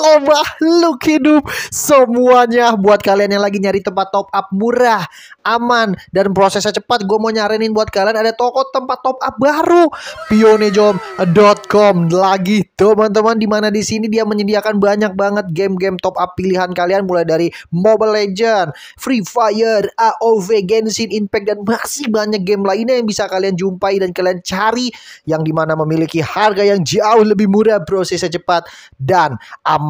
seluruh makhluk hidup semuanya buat kalian yang lagi nyari tempat top up murah aman dan prosesnya cepat gue mau nyaranin buat kalian ada toko tempat top up baru pionejom.com lagi teman-teman dimana di sini dia menyediakan banyak banget game-game top up pilihan kalian mulai dari Mobile Legend, Free Fire, AOV, Genshin Impact dan masih banyak game lainnya yang bisa kalian jumpai dan kalian cari yang dimana memiliki harga yang jauh lebih murah prosesnya cepat dan aman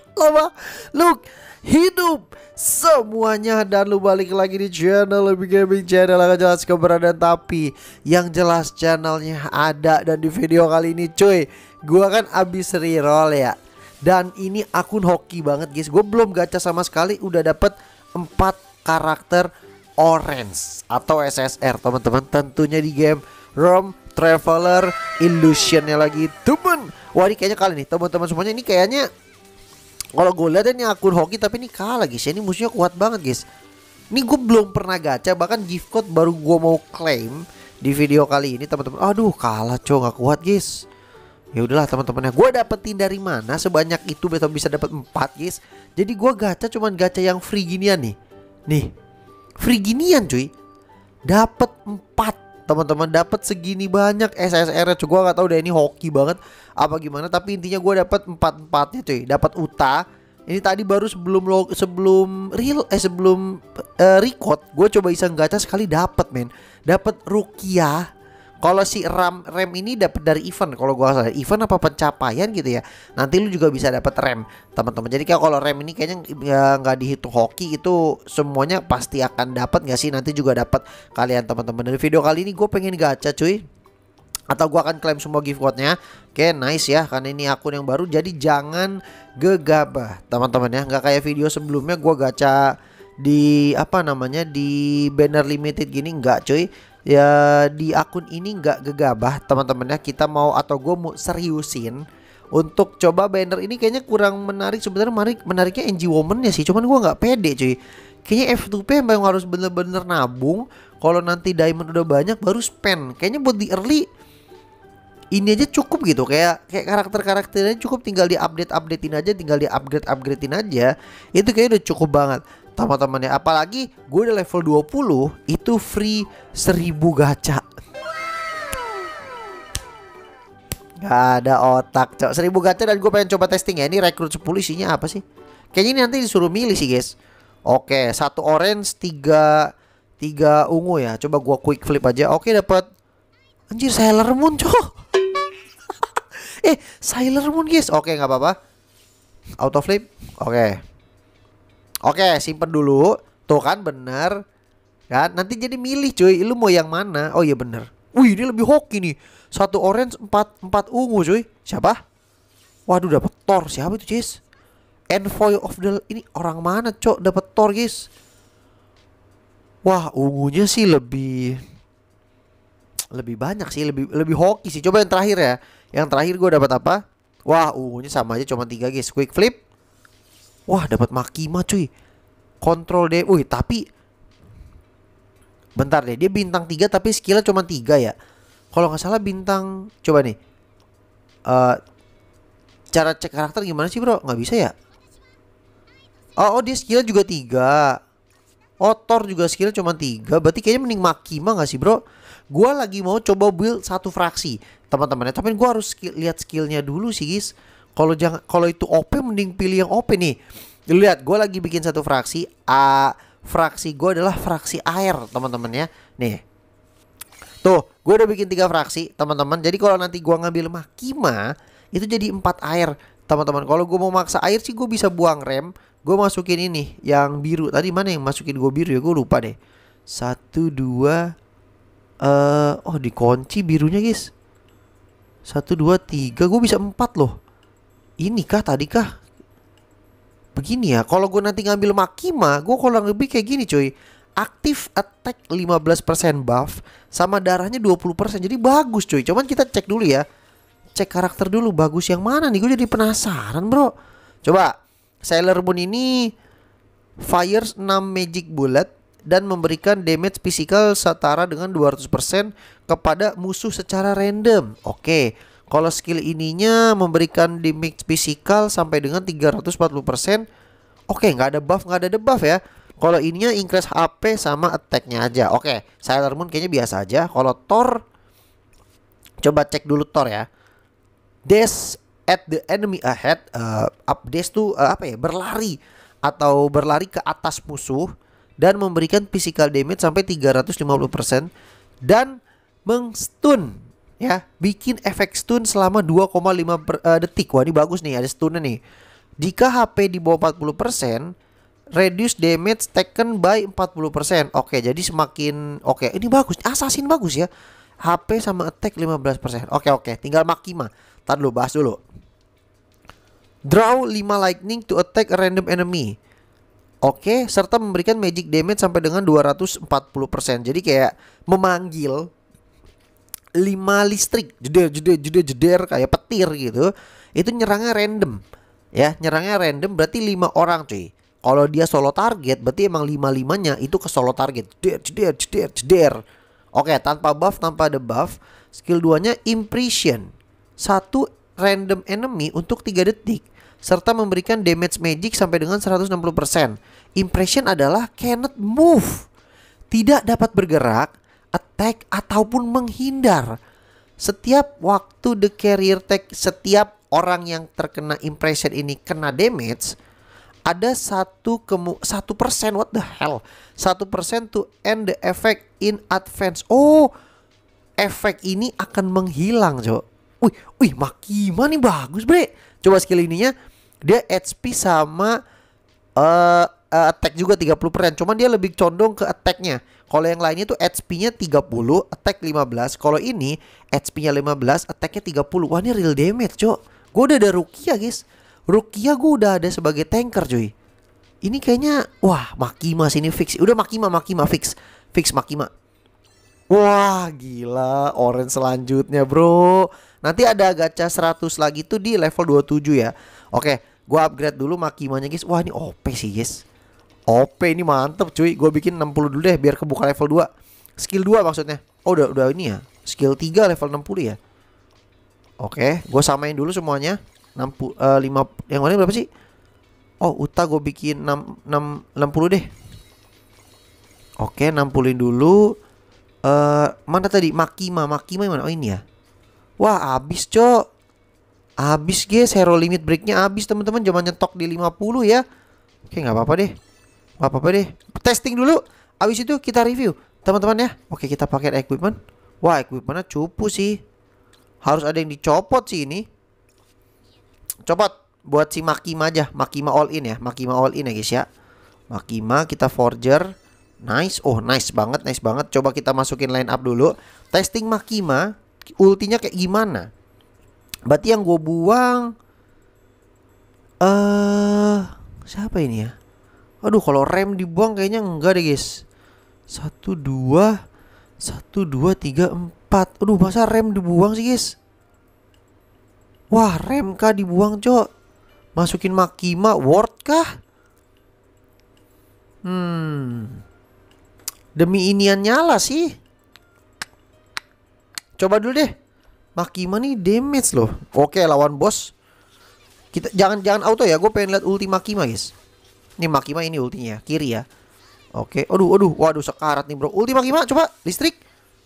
lama Look hidup semuanya dan lu balik lagi di channel lebih gaming channel akan jelas keberadaan tapi yang jelas channelnya ada dan di video kali ini cuy gue kan abis reroll ya dan ini akun hoki banget guys gue belum gacha sama sekali udah dapet 4 karakter orange atau SSR teman-teman tentunya di game Rom Traveler Illusionnya lagi temen wah ini kayaknya kali nih teman-teman semuanya ini kayaknya kalau gue lihat ini akun hoki tapi ini kalah guys. Ini musuhnya kuat banget guys. Ini gue belum pernah gacha bahkan gift code baru gue mau claim di video kali ini teman-teman. Aduh kalah cow nggak kuat guys. Ya udahlah teman-teman ya. Gue dapetin dari mana sebanyak itu betul bisa dapat 4 guys. Jadi gue gacha cuman gacha yang free ginian nih. Nih. Free ginian cuy. Dapat 4 teman-teman dapat segini banyak SSR -nya. gue gak tau deh ini hoki banget apa gimana tapi intinya gue dapat empat empatnya cuy dapat Uta ini tadi baru sebelum log sebelum real eh sebelum uh, record gue coba iseng gacha sekali dapat men dapat Rukia kalau si RAM RAM ini dapat dari event kalau gua salah, event apa pencapaian gitu ya. Nanti lu juga bisa dapat rem, teman-teman. Jadi kayak kalau rem ini kayaknya nggak ya, dihitung hoki itu semuanya pasti akan dapat nggak sih? Nanti juga dapat kalian teman-teman. Dari video kali ini gue pengen gacha cuy atau gua akan klaim semua gift code nya Oke, okay, nice ya karena ini akun yang baru jadi jangan gegabah, teman-teman ya. nggak kayak video sebelumnya gua gacha di apa namanya di banner limited gini nggak cuy ya di akun ini nggak gegabah teman-temannya kita mau atau gue mau seriusin untuk coba banner ini kayaknya kurang menarik sebenarnya menarik menariknya NG Woman ya sih cuman gue nggak pede cuy kayaknya F2P emang harus bener-bener nabung kalau nanti diamond udah banyak baru spend kayaknya buat di early ini aja cukup gitu kayak kayak karakter-karakternya cukup tinggal di update updatein aja tinggal di upgrade upgradein aja itu kayaknya udah cukup banget teman teman ya Apalagi gue udah level 20 itu free 1000 gacha. Gak ada otak cok 1000 gacha dan gue pengen coba testing ya Ini rekrut 10 isinya apa sih Kayaknya ini nanti disuruh milih sih guys Oke satu orange tiga tiga ungu ya Coba gue quick flip aja Oke dapat Anjir Sailor Moon cok Eh Sailor Moon guys Oke nggak apa-apa Auto flip Oke Oke, simpen dulu. Tuh kan bener. Kan nanti jadi milih cuy, lu mau yang mana? Oh iya bener. Wih, ini lebih hoki nih. Satu orange, empat empat ungu cuy. Siapa? Waduh dapet tor. Siapa itu, Cis? Envoy of the ini orang mana, Cok? Dapet tor, guys. Wah, ungunya sih lebih lebih banyak sih, lebih lebih hoki sih. Coba yang terakhir ya. Yang terakhir gue dapat apa? Wah, ungunya sama aja cuma tiga guys. Quick flip, wah dapat Makima cuy kontrol deh wih tapi bentar deh dia bintang 3 tapi skillnya cuma 3 ya kalau nggak salah bintang coba nih uh, cara cek karakter gimana sih bro nggak bisa ya oh, oh dia skillnya juga 3 otor oh, juga skillnya cuma 3 berarti kayaknya mending Makima nggak sih bro Gua lagi mau coba build satu fraksi teman-temannya tapi gue harus skill, lihat skillnya dulu sih guys kalau jangan kalau itu OP mending pilih yang OP nih. Lihat, gue lagi bikin satu fraksi. A fraksi gue adalah fraksi air, teman-teman ya. Nih. Tuh, gue udah bikin tiga fraksi, teman-teman. Jadi kalau nanti gue ngambil makima, itu jadi empat air, teman-teman. Kalau gue mau maksa air sih gue bisa buang rem. Gue masukin ini yang biru. Tadi mana yang masukin gue biru ya? Gue lupa deh. Satu dua. Uh, oh dikunci birunya guys. Satu dua tiga. Gue bisa empat loh ini kah tadi kah begini ya kalau gue nanti ngambil Makima gue kurang lebih kayak gini cuy aktif attack 15% buff sama darahnya 20% jadi bagus cuy cuman kita cek dulu ya cek karakter dulu bagus yang mana nih gue jadi penasaran bro coba Sailor Moon ini fires 6 magic bullet dan memberikan damage physical setara dengan 200% kepada musuh secara random. Oke, okay. Kalau skill ininya memberikan damage physical sampai dengan 340%, oke nggak ada buff, nggak ada debuff ya. Kalau ininya increase HP sama attacknya aja. Oke, okay, Sailor Moon kayaknya biasa aja. Kalau Thor coba cek dulu Thor ya. Des at the enemy ahead, uh, up Des tuh uh, apa ya? Berlari atau berlari ke atas musuh dan memberikan physical damage sampai 350% dan mengstun ya bikin efek stun selama 2,5 uh, eh, detik wah ini bagus nih ada stunnya nih jika HP di bawah 40% reduce damage taken by 40% oke jadi semakin oke ini bagus assassin bagus ya HP sama attack 15% oke oke tinggal Makima tar dulu bahas dulu draw 5 lightning to attack a random enemy Oke, serta memberikan magic damage sampai dengan 240%. Jadi kayak memanggil lima listrik jeder jeder jeder jeder kayak petir gitu itu nyerangnya random ya nyerangnya random berarti lima orang cuy kalau dia solo target berarti emang lima limanya itu ke solo target jeder jeder jeder jeder oke tanpa buff tanpa debuff skill duanya impression satu random enemy untuk tiga detik serta memberikan damage magic sampai dengan 160%. Impression adalah cannot move. Tidak dapat bergerak, attack ataupun menghindar. Setiap waktu the carrier tag, setiap orang yang terkena impression ini kena damage, ada satu kemu satu persen what the hell satu persen to end the effect in advance oh efek ini akan menghilang jo. wih wih makima nih bagus bre coba skill ininya dia HP sama uh, attack juga 30% cuman dia lebih condong ke attacknya kalau yang lainnya tuh HP-nya 30, attack 15. Kalau ini HP-nya 15, attack-nya 30. Wah, ini real damage, Cok. Gue udah ada Rukia, ya, guys. Rukia ya, gue udah ada sebagai tanker, cuy. Ini kayaknya wah, Makima sini fix. Udah Makima, Makima fix. Fix Makima. Wah, gila. Orange selanjutnya, Bro. Nanti ada gacha 100 lagi tuh di level 27 ya. Oke, gue upgrade dulu Makimanya, guys. Wah, ini OP sih, guys OP ini mantep cuy Gue bikin 60 dulu deh biar kebuka level 2 Skill 2 maksudnya Oh udah, udah ini ya Skill 3 level 60 ya Oke okay. gue samain dulu semuanya 60, uh, 5, Yang mana berapa sih? Oh Uta gue bikin 6, 6, 60 deh Oke okay, 60 dulu uh, Mana tadi? Makima Makima mana? Oh ini ya Wah abis cok Abis guys Hero limit breaknya abis teman-teman Jangan nyetok di 50 ya Oke okay, nggak apa-apa deh apa apa deh testing dulu abis itu kita review teman-teman ya oke kita pakai equipment wah equipmentnya cupu sih harus ada yang dicopot sih ini copot buat si Makima aja Makima all in ya Makima all in ya guys ya Makima kita forger nice oh nice banget nice banget coba kita masukin line up dulu testing Makima ultinya kayak gimana berarti yang gue buang eh uh, siapa ini ya aduh kalau rem dibuang kayaknya enggak deh guys satu dua satu dua tiga empat aduh masa rem dibuang sih guys wah rem kah dibuang cok masukin makima word kah hmm demi inian nyala sih coba dulu deh Makima nih damage loh oke lawan bos kita jangan jangan auto ya gue pengen lihat ulti Makima guys ini Makima ini ultinya kiri ya. Oke. Aduh aduh waduh sekarat nih bro. Ulti Makima coba listrik.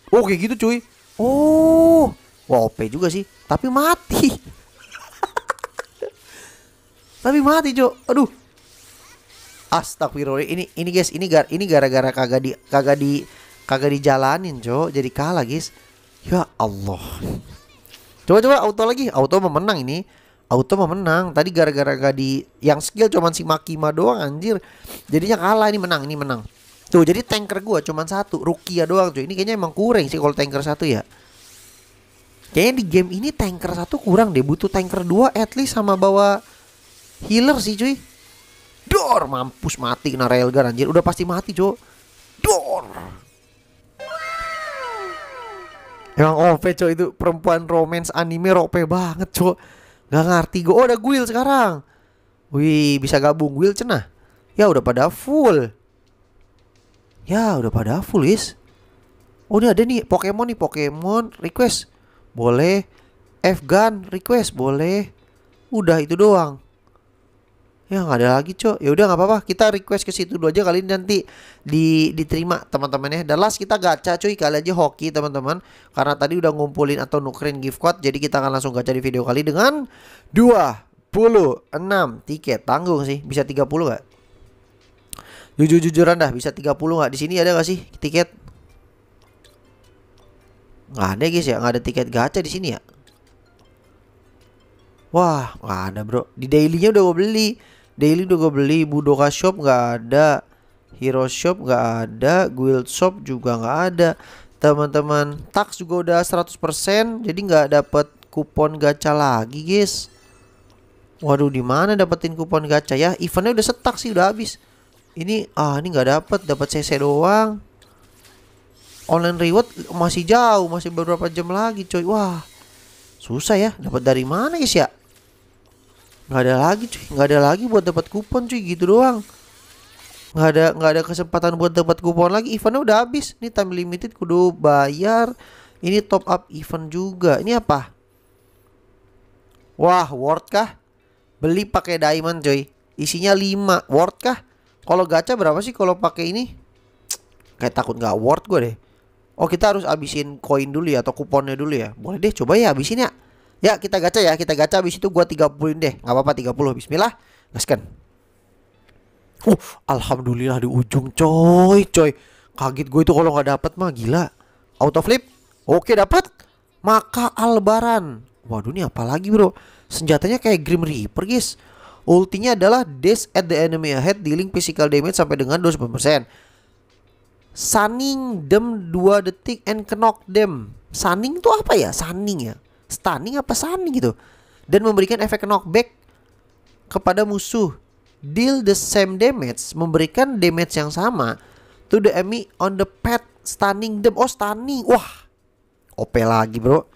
Oke oh, gitu cuy. Oh. Wah OP juga sih. Tapi mati. Tapi mati Jo. Aduh. Astagfirullah. Ini ini guys, ini gar ini gara-gara kagak di kagak di kagak dijalanin Jo. Jadi kalah guys. Ya Allah. Coba-coba auto lagi. Auto memenang ini. Auto mah menang. Tadi gara-gara gak di yang skill cuman si Makima doang anjir. Jadinya kalah ini menang, ini menang. Tuh, jadi tanker gua cuman satu, Rukia doang cuy. Ini kayaknya emang kurang sih kalau tanker satu ya. Kayaknya di game ini tanker satu kurang deh, butuh tanker dua at least sama bawa healer sih cuy. Dor, mampus mati kena railgun anjir. Udah pasti mati, cuy. Dor. Emang OP, Cok, itu perempuan romance anime rope banget, Cok. Gak ngerti gue. Oh ada guild sekarang. Wih bisa gabung guild cenah. Ya udah pada full. Ya udah pada full is. Oh ini ada nih Pokemon nih Pokemon request. Boleh. F-Gun request boleh. Udah itu doang ya nggak ada lagi cok ya udah nggak apa-apa kita request ke situ dulu aja kali ini nanti di diterima teman-teman ya dan last kita gacha cuy kali aja hoki teman-teman karena tadi udah ngumpulin atau nukerin gift card jadi kita akan langsung gacha di video kali dengan 26 tiket tanggung sih bisa 30 nggak jujur-jujuran dah bisa 30 nggak di sini ada nggak sih tiket nggak ada guys ya nggak ada tiket gacha di sini ya Wah, nggak ada bro. Di dailynya udah gue beli. Daily udah gue beli, Budoka Shop nggak ada, Hero Shop nggak ada, Guild Shop juga nggak ada. Teman-teman, tax juga udah 100%, jadi nggak dapet kupon gacha lagi, guys. Waduh, di mana dapetin kupon gacha ya? Eventnya udah setak sih, udah habis. Ini ah ini nggak dapet, dapet CC doang. Online reward masih jauh, masih beberapa jam lagi, coy. Wah, susah ya. Dapat dari mana, guys ya? nggak ada lagi cuy nggak ada lagi buat dapat kupon cuy gitu doang nggak ada nggak ada kesempatan buat dapat kupon lagi eventnya udah habis nih time limited kudu bayar ini top up event juga ini apa wah worth kah beli pakai diamond cuy isinya 5 worth kah kalau gacha berapa sih kalau pakai ini kayak takut nggak worth gue deh oh kita harus abisin koin dulu ya atau kuponnya dulu ya boleh deh coba ya abisin ya Ya kita gacha ya Kita gacha Abis itu gua 30 deh Gak apa-apa 30 Bismillah Gaskan Uh, Alhamdulillah di ujung coy coy Kaget gue itu kalau gak dapet mah gila Auto flip Oke dapet Maka Albaran Waduh ini apa lagi bro Senjatanya kayak Grim Reaper guys Ultinya adalah Death at the enemy ahead Dealing physical damage sampai dengan persen. Sunning dem 2 detik and knock them Sunning tuh apa ya? Sunning ya? stunning apa stunning gitu dan memberikan efek knockback kepada musuh. Deal the same damage, memberikan damage yang sama to the enemy on the pet stunning them. Oh, stunning. Wah. OP lagi, Bro.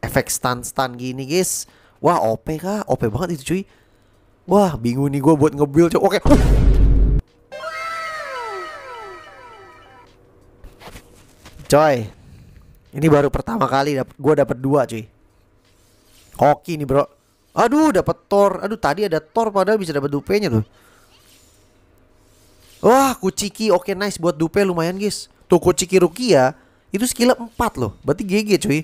Efek stun-stun gini, guys. Wah, OP kah? OP banget itu, cuy. Wah, bingung nih gue buat ngebuild cuy Oke. Okay. Coy, ini baru pertama kali dap gue dapet dua cuy. Hoki nih bro. Aduh dapat Thor. Aduh tadi ada Thor padahal bisa dapat dupenya tuh. Wah Kuciki oke okay, nice buat dupe lumayan guys. Tuh Kuciki Rukia itu skill 4 loh. Berarti GG cuy.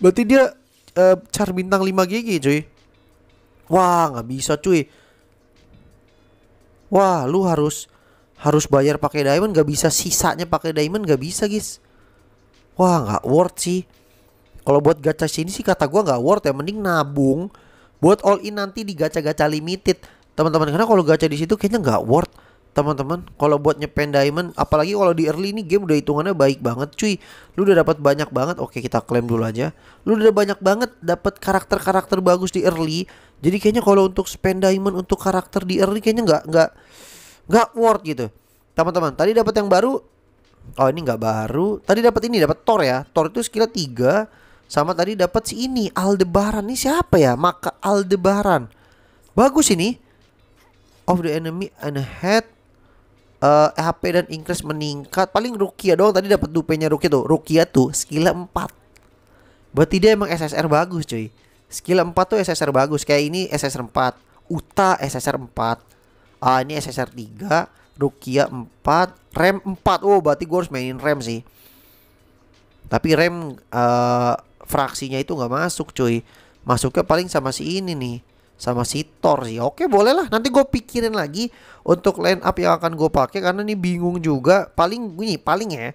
Berarti dia uh, char bintang 5 GG cuy. Wah nggak bisa cuy. Wah lu harus harus bayar pakai diamond nggak bisa sisanya pakai diamond nggak bisa guys. Wah nggak worth sih. Kalau buat gacha sini sih kata gua nggak worth ya, mending nabung buat all in nanti di gacha-gacha limited, teman-teman. Karena kalau gacha di situ kayaknya nggak worth teman-teman kalau buat nyepen diamond apalagi kalau di early ini game udah hitungannya baik banget cuy lu udah dapat banyak banget oke kita klaim dulu aja lu udah banyak banget dapat karakter-karakter bagus di early jadi kayaknya kalau untuk spend diamond untuk karakter di early kayaknya nggak nggak nggak worth gitu teman-teman tadi dapat yang baru oh ini nggak baru tadi dapat ini dapat Thor ya Thor itu skillnya tiga. Sama tadi dapat si ini Aldebaran ini siapa ya? Maka Aldebaran. Bagus ini. Of the enemy and head uh, eh, HP dan increase meningkat. Paling Rukia doang tadi dapat dupenya Rukia tuh. Rukia tuh skill 4. Berarti dia emang SSR bagus, cuy. Skill 4 tuh SSR bagus. Kayak ini SSR 4, Uta SSR 4. Ah, ini SSR 3, Rukia 4, RAM 4. Oh, berarti gue harus mainin RAM sih. Tapi RAM uh, eh, fraksinya itu nggak masuk cuy masuknya paling sama si ini nih sama si Thor sih oke boleh lah nanti gue pikirin lagi untuk line up yang akan gue pakai karena nih bingung juga paling ini paling ya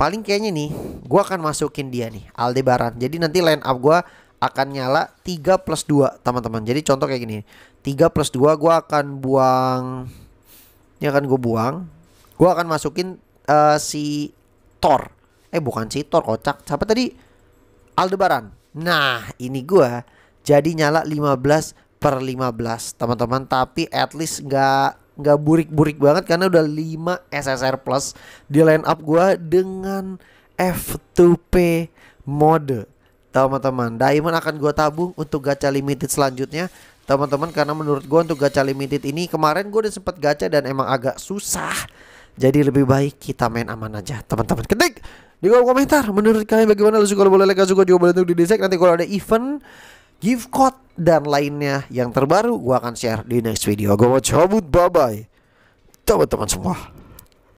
paling kayaknya nih gue akan masukin dia nih Aldebaran jadi nanti line up gue akan nyala 3 plus 2 teman-teman jadi contoh kayak gini 3 plus 2 gue akan buang ini akan gue buang gue akan masukin uh, si Thor eh bukan si Thor kocak siapa tadi Aldebaran. Nah, ini gua jadi nyala 15 per 15 teman-teman tapi at least nggak nggak burik-burik banget karena udah 5 SSR plus di line up gua dengan F2P mode teman-teman diamond akan gua tabung untuk gacha limited selanjutnya teman-teman karena menurut gua untuk gacha limited ini kemarin gua udah sempat gacha dan emang agak susah jadi lebih baik kita main aman aja teman-teman ketik di kolom komentar menurut kalian bagaimana lu suka boleh like suka juga boleh untuk di desa nanti kalau ada event gift code dan lainnya yang terbaru gua akan share di next video gua mau cabut bye bye teman-teman semua